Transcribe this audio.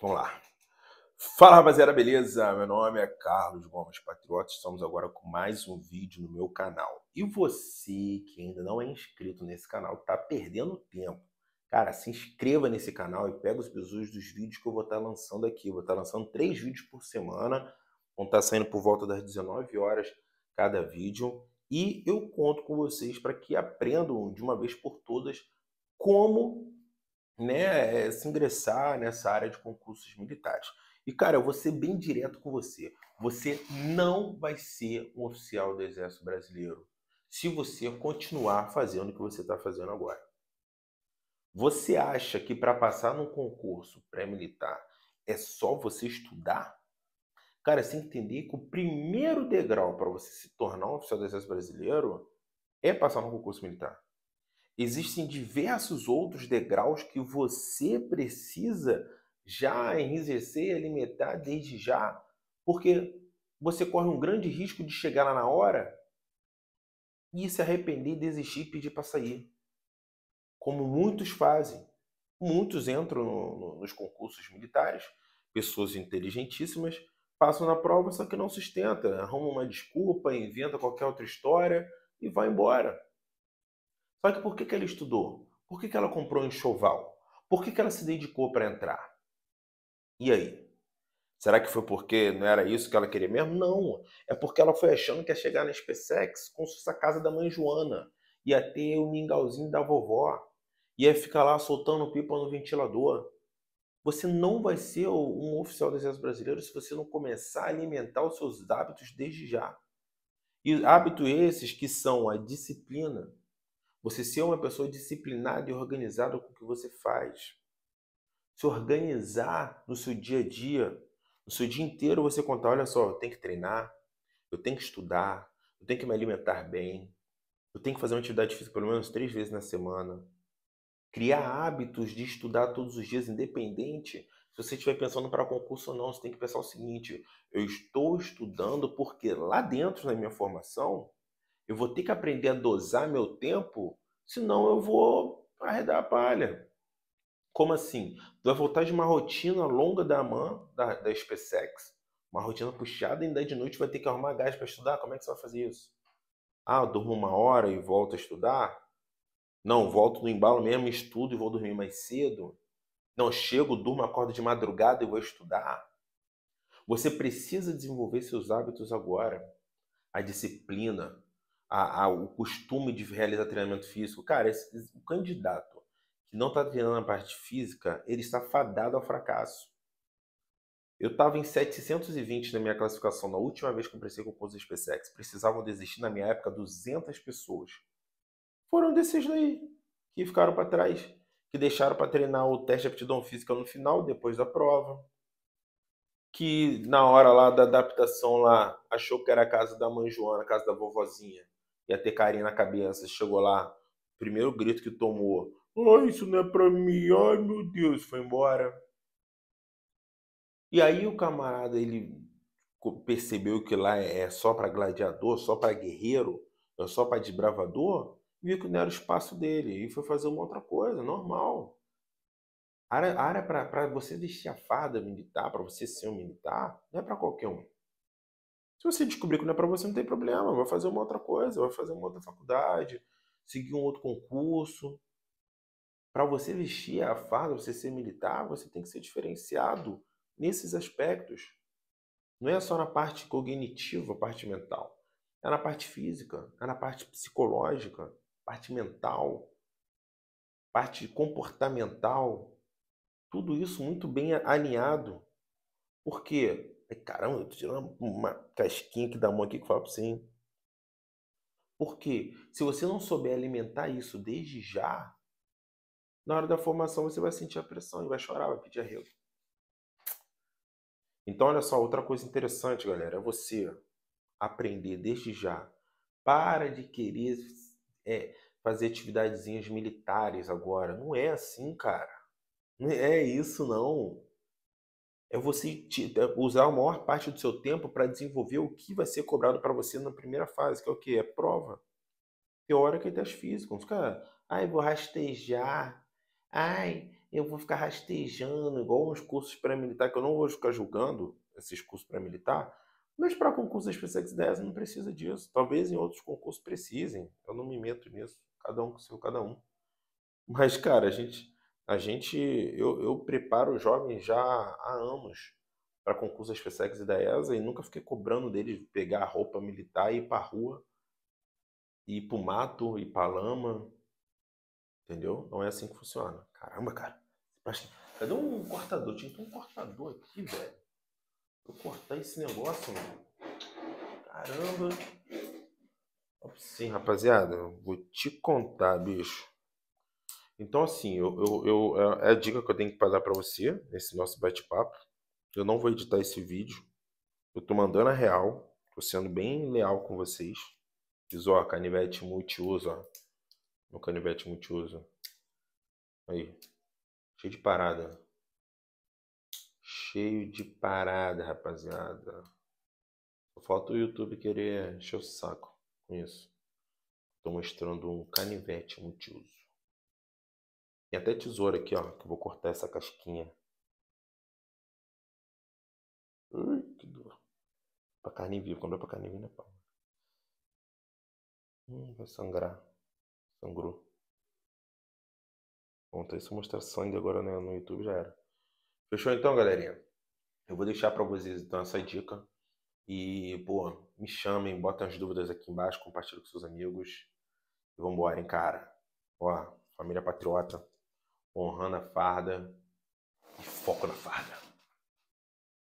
Vamos lá. Fala rapaziada, beleza? Meu nome é Carlos Gomes Patriota, estamos agora com mais um vídeo no meu canal. E você que ainda não é inscrito nesse canal, tá perdendo tempo. Cara, se inscreva nesse canal e pega os bisus dos vídeos que eu vou estar tá lançando aqui. Vou estar tá lançando três vídeos por semana, vão estar tá saindo por volta das 19 horas cada vídeo. E eu conto com vocês para que aprendam de uma vez por todas como né, eh, se ingressar nessa área de concursos militares. E, cara, eu vou ser bem direto com você. Você não vai ser um oficial do Exército Brasileiro se você continuar fazendo o que você está fazendo agora. Você acha que para passar num concurso pré-militar é só você estudar? Cara, você entender que o primeiro degrau para você se tornar um oficial do Exército Brasileiro é passar num concurso militar. Existem diversos outros degraus que você precisa já enrijecer e alimentar desde já, porque você corre um grande risco de chegar lá na hora e se arrepender, desistir e pedir para sair. Como muitos fazem. Muitos entram no, no, nos concursos militares, pessoas inteligentíssimas, passam na prova, só que não sustenta, né? arruma uma desculpa, inventa qualquer outra história e vai embora. Só que por que, que ela estudou? Por que, que ela comprou um enxoval? Por que, que ela se dedicou para entrar? E aí? Será que foi porque não era isso que ela queria mesmo? Não. É porque ela foi achando que ia chegar na SpaceX com sua a casa da mãe Joana. Ia ter o mingauzinho da vovó. Ia ficar lá soltando pipa no ventilador. Você não vai ser um oficial do Exército Brasileiro se você não começar a alimentar os seus hábitos desde já. E hábitos esses que são a disciplina, você ser uma pessoa disciplinada e organizada com o que você faz. Se organizar no seu dia a dia. No seu dia inteiro você contar, olha só, eu tenho que treinar, eu tenho que estudar, eu tenho que me alimentar bem, eu tenho que fazer uma atividade física pelo menos três vezes na semana. Criar hábitos de estudar todos os dias, independente se você estiver pensando para concurso ou não, você tem que pensar o seguinte: eu estou estudando porque lá dentro, na minha formação, eu vou ter que aprender a dosar meu tempo, senão eu vou arredar a palha. Como assim? Tu vai voltar de uma rotina longa da man da, da SpaceX, uma rotina puxada, ainda de noite vai ter que arrumar gás para estudar. Como é que você vai fazer isso? Ah, eu durmo uma hora e volto a estudar? Não, volto no embalo mesmo, estudo e vou dormir mais cedo. Não, chego, durmo, acordo de madrugada e vou estudar. Você precisa desenvolver seus hábitos agora. A disciplina, a, a, o costume de realizar treinamento físico, cara, esse, esse, o candidato que não está treinando na parte física, ele está fadado ao fracasso. Eu estava em 720 na minha classificação na última vez que eu prestei concurso da SpaceX. Precisavam desistir, na minha época, 200 pessoas. Foram desses daí que ficaram para trás, que deixaram para treinar o teste de aptidão física no final, depois da prova que na hora lá da adaptação lá achou que era a casa da mãe Joana, a casa da vovozinha e a carinho na cabeça chegou lá, primeiro grito que tomou, oh, isso não é pra mim, ai meu Deus, foi embora. E aí o camarada, ele percebeu que lá é, é só para gladiador, só para guerreiro, é só para desbravador, viu que não era o espaço dele e foi fazer uma outra coisa, normal. A área, para você deixar a farda militar, para você ser um militar, não é para qualquer um. Se você descobrir que não é para você, não tem problema, vai fazer uma outra coisa, vai fazer uma outra faculdade, seguir um outro concurso. Para você vestir a farda, você ser militar, você tem que ser diferenciado nesses aspectos. Não é só na parte cognitiva, parte mental. É na parte física, é na parte psicológica, parte mental, parte comportamental. Tudo isso muito bem alinhado. Porque Falei, caramba, eu tô tirando uma, casquinha aqui da mão aqui que fala pra você, hein? Porque se você não souber alimentar isso desde já, na hora da formação você vai sentir a pressão e vai chorar, vai pedir arrego. Então, olha só, outra coisa interessante, galera, é você aprender desde já. Para de querer é, fazer atividadezinhas militares agora. Não é assim, cara. Não é isso, não é você é, usar a maior parte do seu tempo para desenvolver o que vai ser cobrado para você na primeira fase, que é o que? É prova teórica e das físicas. Cara, ai, vou rastejar, ai, eu vou ficar rastejando, igual uns cursos pré-militar, que eu não vou ficar julgando esses cursos pré-militar, mas para concurso da SpaceX 10 não precisa disso. Talvez em outros concursos precisem, eu não me meto nisso, cada um com seu, cada um. Mas, cara, a gente a gente, eu, eu preparo jovens já há anos para concursos das FESEX e da ESA e nunca fiquei cobrando deles pegar a roupa militar e ir para rua, e ir para o mato, ir para lama, entendeu? Não é assim que funciona. Caramba, cara, cadê um cortador? Tinha um cortador aqui, velho. Vou cortar esse negócio, mano. Caramba. Sim, rapaziada, vou te contar, bicho. Então, assim, eu, eu, eu, é, é a dica que eu tenho que passar para você nesse nosso bate-papo. Eu não vou editar esse vídeo. Eu tô mandando a real. Tô sendo bem leal com vocês. Diz, ó, canivete multiuso, ó. Meu canivete multiuso. Aí. Cheio de parada. Cheio de parada, rapaziada. Só falta o YouTube querer encher o saco com isso. Tô mostrando um canivete multiuso. Tem até tesoura aqui, ó, que eu vou cortar essa casquinha. Ui, que dor. Pra carne viva, quando é pra carne viva, né, pau? Hum, vai sangrar. Sangrou. Bom, então se eu mostrar sangue agora né, no YouTube já era. Fechou então, galerinha? Eu vou deixar pra vocês então essa dica. E, pô, me chamem, botem as dúvidas aqui embaixo, compartilhem com seus amigos. E vambora, hein, cara. Ó, família patriota honrando a farda e foco na farda.